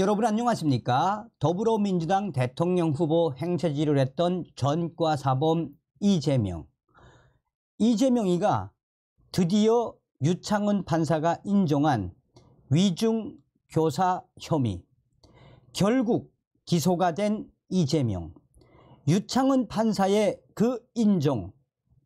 여러분 안녕하십니까 더불어민주당 대통령 후보 행세지를 했던 전과사범 이재명 이재명이가 드디어 유창은 판사가 인정한 위중 교사 혐의 결국 기소가 된 이재명 유창은 판사의 그 인정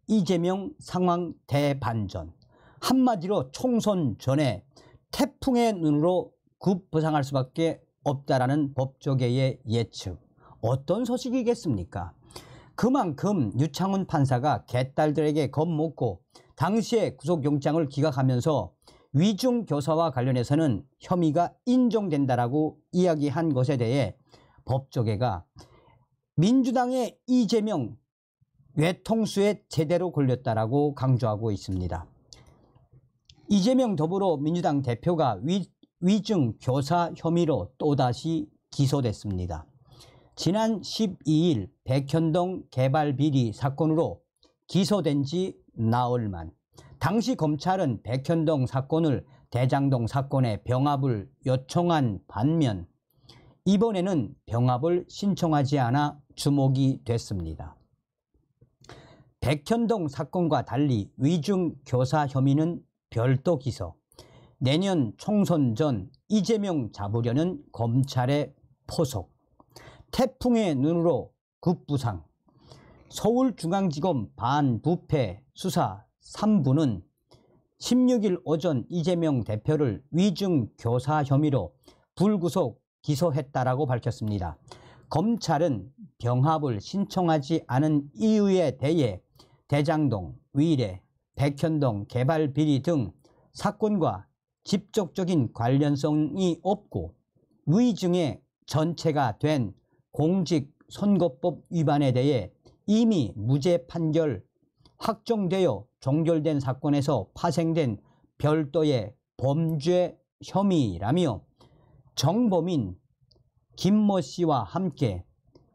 이재명 상황 대반전 한마디로 총선 전에 태풍의 눈으로 급부상할 수밖에 없다라는 법조계의 예측. 어떤 소식이겠습니까? 그만큼 유창훈 판사가 개딸들에게 겁먹고 당시에 구속영장을 기각하면서 위중 교사와 관련해서는 혐의가 인정된다라고 이야기한 것에 대해 법조계가 민주당의 이재명 외통수에 제대로 걸렸다라고 강조하고 있습니다. 이재명 더불어민주당 대표가 위, 위증 교사 혐의로 또다시 기소됐습니다. 지난 12일 백현동 개발 비리 사건으로 기소된 지 나흘만 당시 검찰은 백현동 사건을 대장동 사건의 병합을 요청한 반면 이번에는 병합을 신청하지 않아 주목이 됐습니다. 백현동 사건과 달리 위중 교사 혐의는 별도 기소, 내년 총선 전 이재명 잡으려는 검찰의 포석 태풍의 눈으로 급부상 서울중앙지검 반부패 수사 3부는 16일 오전 이재명 대표를 위증 교사 혐의로 불구속 기소했다라고 밝혔습니다. 검찰은 병합을 신청하지 않은 이유에 대해 대장동, 위례, 백현동 개발 비리 등 사건과 직접적인 관련성이 없고 위증의 전체가 된 공직선거법 위반에 대해 이미 무죄 판결 확정되어 종결된 사건에서 파생된 별도의 범죄 혐의라며 정범인 김모 씨와 함께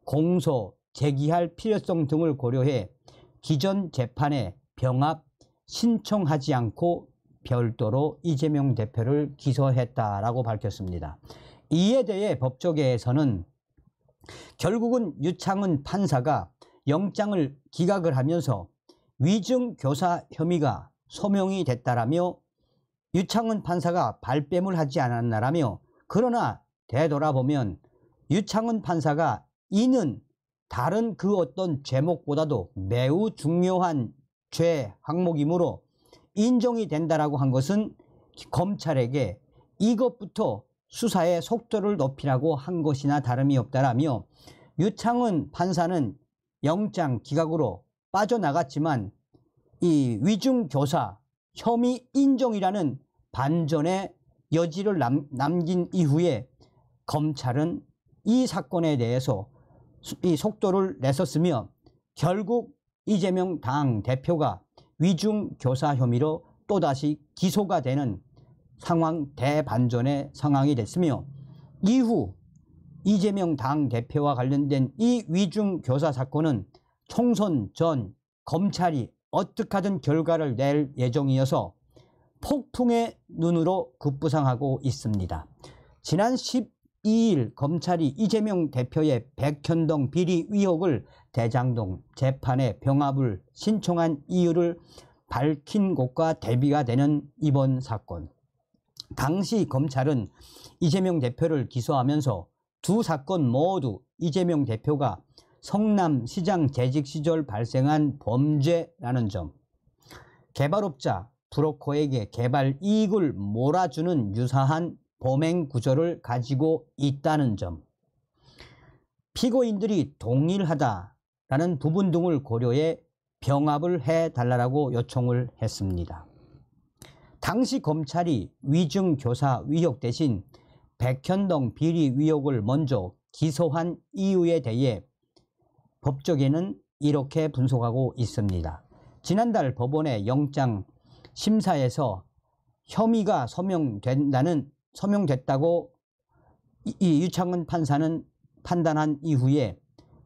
공소 제기할 필요성 등을 고려해 기존 재판에 병합 신청하지 않고 별도로 이재명 대표를 기소했다라고 밝혔습니다. 이에 대해 법조계에서는 결국은 유창은 판사가 영장을 기각을 하면서 위증 교사 혐의가 소명이 됐다라며 유창은 판사가 발뺌을 하지 않았나라며 그러나 되돌아보면 유창은 판사가 이는 다른 그 어떤 제목보다도 매우 중요한 죄 항목이므로 인정이 된다라고 한 것은 검찰에게 이것부터 수사의 속도를 높이라고 한 것이나 다름이 없다라며 유창은 판사는 영장 기각으로 빠져나갔지만 이 위중 교사 혐의 인정이라는 반전의 여지를 남, 남긴 이후에 검찰은 이 사건에 대해서 이 속도를 냈었으며 결국 이재명 당 대표가 위중 교사 혐의로 또다시 기소가 되는 상황 대반전의 상황이 됐으며 이후 이재명 당대표와 관련된 이 위중 교사 사건은 총선 전 검찰이 어떻게든 결과를 낼 예정이어서 폭풍의 눈으로 급부상하고 있습니다. 지난 12일 검찰이 이재명 대표의 백현동 비리 의혹을 대장동 재판에 병합을 신청한 이유를 밝힌 것과 대비가 되는 이번 사건 당시 검찰은 이재명 대표를 기소하면서 두 사건 모두 이재명 대표가 성남시장 재직 시절 발생한 범죄라는 점 개발업자 브로커에게 개발 이익을 몰아주는 유사한 범행 구조를 가지고 있다는 점 피고인들이 동일하다 라는 부분 등을 고려해 병합을 해 달라고 요청을 했습니다. 당시 검찰이 위증교사 위협 대신 백현동 비리 위협을 먼저 기소한 이유에 대해 법조계는 이렇게 분석하고 있습니다. 지난달 법원의 영장 심사에서 혐의가 서명된다는 서명됐다고 이, 이 유창은 판사는 판단한 이후에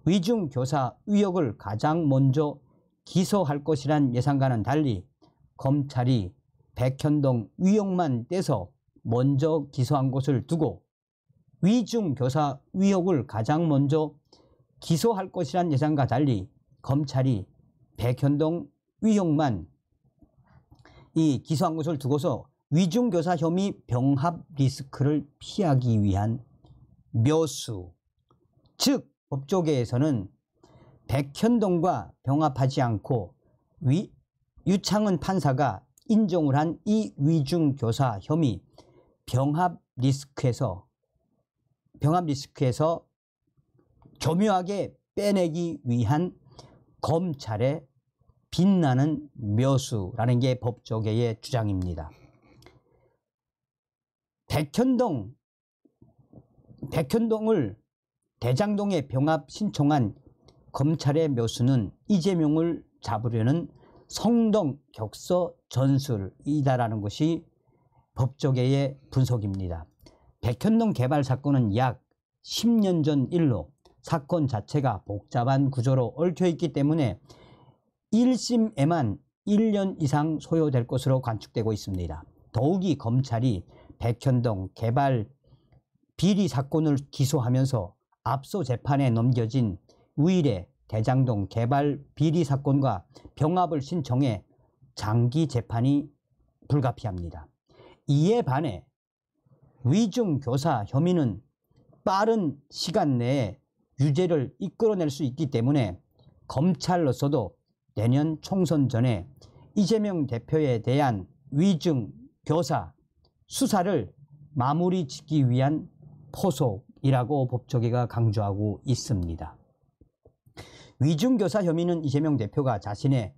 위중교사 의혹을 가장 먼저 기소할 것이란 예상과는 달리 검찰이 백현동 의혹만 떼서 먼저 기소한 것을 두고 위중교사 의혹을 가장 먼저 기소할 것이란 예상과 달리 검찰이 백현동 의혹만 이 기소한 것을 두고서 위중교사 혐의 병합 리스크를 피하기 위한 묘수 즉 법조계에서는 백현동과 병합하지 않고 위, 유창은 판사가 인정을 한 이 위중 교사 혐의 병합 리스크에서 병합 리스크에서 교묘하게 빼내기 위한 검찰의 빛나는 묘수라는 게 법조계의 주장입니다. 백현동 백현동을 대장동에 병합 신청한 검찰의 묘수는 이재명을 잡으려는 성동 격서 전술이다라는 것이 법조계의 분석입니다. 백현동 개발 사건은 약 10년 전 일로 사건 자체가 복잡한 구조로 얽혀있기 때문에 1심에만 1년 이상 소요될 것으로 관측되고 있습니다. 더욱이 검찰이 백현동 개발 비리 사건을 기소하면서 압서 재판에 넘겨진 우일의 대장동 개발 비리 사건과 병합을 신청해 장기 재판이 불가피합니다. 이에 반해 위증 교사 혐의는 빠른 시간 내에 유죄를 이끌어낼 수 있기 때문에 검찰로서도 내년 총선 전에 이재명 대표에 대한 위증 교사 수사를 마무리 짓기 위한 포소 이라고 법조계가 강조하고 있습니다. 위중교사 혐의는 이재명 대표가 자신의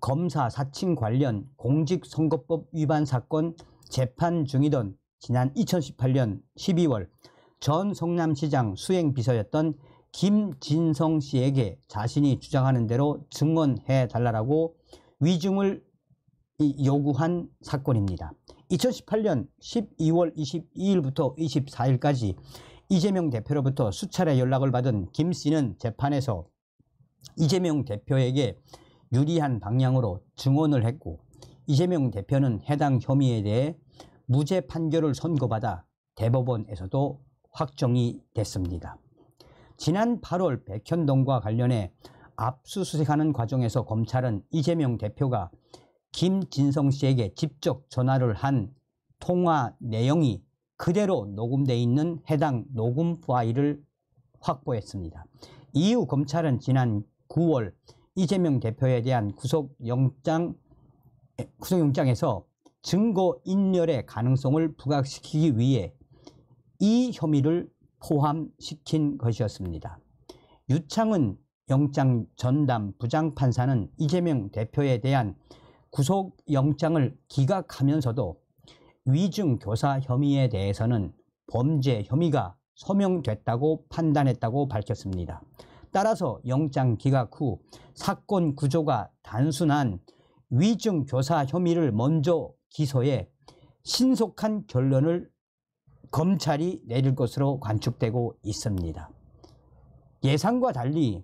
검사 사칭 관련 공직선거법 위반 사건 재판 중이던 지난 2018년 12월 전 성남시장 수행비서였던 김진성 씨에게 자신이 주장하는 대로 증언해 달라고 위증을 요구한 사건입니다. 2018년 12월 22일부터 24일까지 이재명 대표로부터 수차례 연락을 받은 김 씨는 재판에서 이재명 대표에게 유리한 방향으로 증언을 했고 이재명 대표는 해당 혐의에 대해 무죄 판결을 선고받아 대법원에서도 확정이 됐습니다. 지난 8월 백현동과 관련해 압수수색하는 과정에서 검찰은 이재명 대표가 김진성 씨에게 직접 전화를 한 통화 내용이 그대로 녹음돼 있는 해당 녹음 파일을 확보했습니다. 이후 검찰은 지난 9월 이재명 대표에 대한 구속영장, 구속영장에서 증거 인멸의 가능성을 부각시키기 위해 이 혐의를 포함시킨 것이었습니다. 유창은 영장 전담 부장판사는 이재명 대표에 대한 구속영장을 기각하면서도 위증 교사 혐의에 대해서는 범죄 혐의가 소명됐다고 판단했다고 밝혔습니다. 따라서 영장 기각 후 사건 구조가 단순한 위증 교사 혐의를 먼저 기소해 신속한 결론을 검찰이 내릴 것으로 관측되고 있습니다. 예상과 달리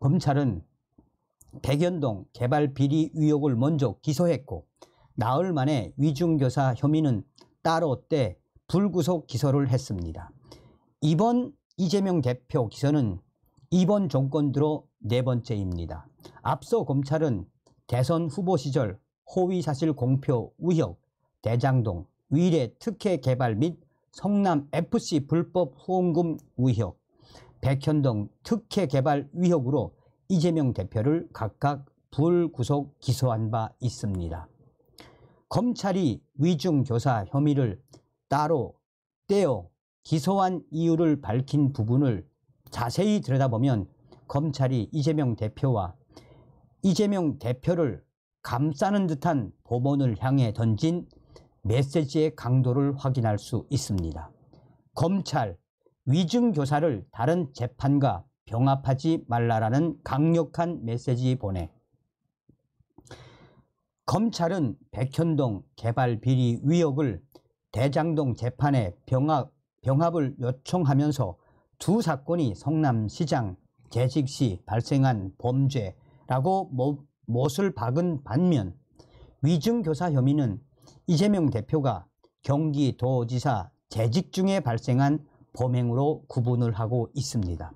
검찰은 백연동 개발 비리 의혹을 먼저 기소했고 나흘 만에 위중교사 혐의는 따로 때 불구속 기소를 했습니다. 이번 이재명 대표 기소는 이번 정권 들어 네 번째입니다. 앞서 검찰은 대선 후보 시절 호위사실 공표 의혹, 대장동, 위례 특혜 개발 및 성남 FC 불법 후원금 의혹, 백현동 특혜 개발 의혹으로 이재명 대표를 각각 불구속 기소한 바 있습니다. 검찰이 위증교사 혐의를 따로 떼어 기소한 이유를 밝힌 부분을 자세히 들여다보면 검찰이 이재명 대표와 이재명 대표를 감싸는 듯한 법원을 향해 던진 메시지의 강도를 확인할 수 있습니다. 검찰, 위증교사를 다른 재판과 병합하지 말라라는 강력한 메시지 보내 검찰은 백현동 개발 비리 의혹을 대장동 재판에 병합, 병합을 요청하면서 두 사건이 성남시장 재직 시 발생한 범죄라고 못을 박은 반면 위증교사 혐의는 이재명 대표가 경기도지사 재직 중에 발생한 범행으로 구분을 하고 있습니다.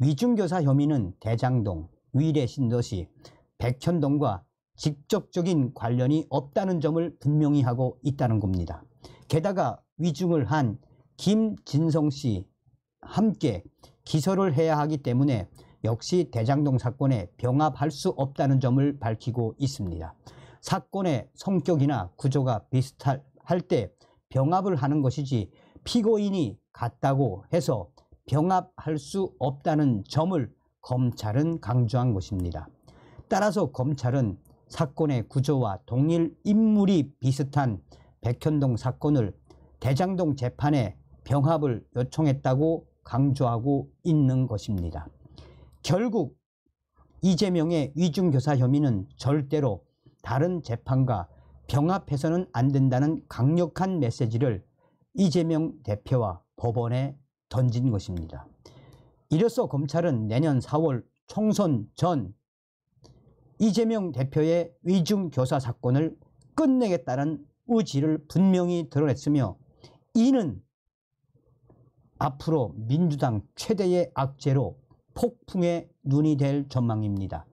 위증교사 혐의는 대장동, 위례신도시, 백현동과 직접적인 관련이 없다는 점을 분명히 하고 있다는 겁니다. 게다가 위중을 한 김진성 씨 함께 기소를 해야 하기 때문에 역시 대장동 사건에 병합할 수 없다는 점을 밝히고 있습니다. 사건의 성격이나 구조가 비슷할 때 병합을 하는 것이지 피고인이 같다고 해서 병합할 수 없다는 점을 검찰은 강조한 것입니다. 따라서 검찰은 사건의 구조와 동일 인물이 비슷한 백현동 사건을 대장동 재판에 병합을 요청했다고 강조하고 있는 것입니다. 결국 이재명의 위중교사 혐의는 절대로 다른 재판과 병합해서는 안 된다는 강력한 메시지를 이재명 대표와 법원에 던진 것입니다. 이로써 검찰은 내년 4월 총선 전 이재명 대표의 위중 교사 사건을 끝내겠다는 의지를 분명히 드러냈으며 이는 앞으로 민주당 최대의 악재로 폭풍의 눈이 될 전망입니다.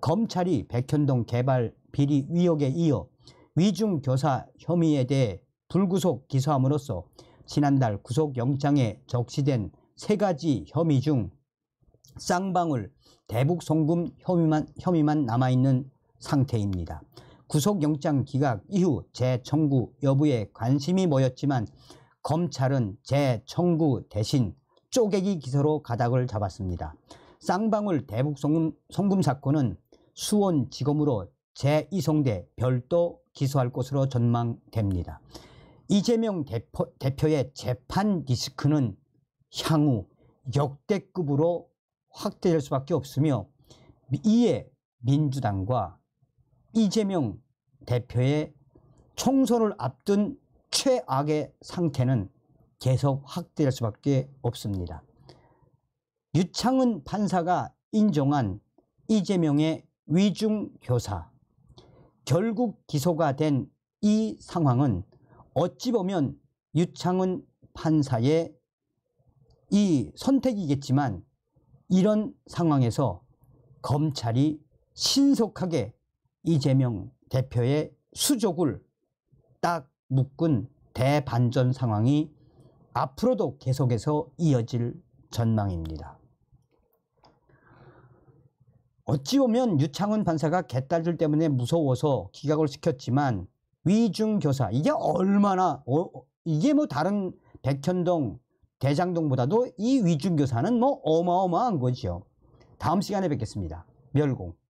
검찰이 백현동 개발 비리 의혹에 이어 위중 교사 혐의에 대해 불구속 기소함으로써 지난달 구속영장에 적시된 세 가지 혐의 중 쌍방울, 대북 송금 혐의만, 혐의만 남아있는 상태입니다. 구속영장 기각 이후 재청구 여부에 관심이 모였지만 검찰은 재청구 대신 쪼개기 기소로 가닥을 잡았습니다. 쌍방울 대북 송금, 송금 사건은 수원지검으로 재이송돼 별도 기소할 것으로 전망됩니다. 이재명 대표, 대표의 재판 리스크는 향후 역대급으로 확대될 수밖에 없으며 이에 민주당과 이재명 대표의 총선을 앞둔 최악의 상태는 계속 확대될 수밖에 없습니다. 유창은 판사가 인정한 이재명의 위중 교사 결국 기소가 된 이 상황은 어찌 보면 유창은 판사의 이 선택이겠지만 이런 상황에서 검찰이 신속하게 이재명 대표의 수족을 딱 묶은 대반전 상황이 앞으로도 계속해서 이어질 전망입니다. 어찌 보면 유창훈 판사가 개딸들 때문에 무서워서 기각을 시켰지만 위중교사 이게 얼마나 어, 이게 뭐 다른 백현동 대장동보다도 이 위중교사는 뭐 어마어마한 거죠. 다음 시간에 뵙겠습니다. 멸공.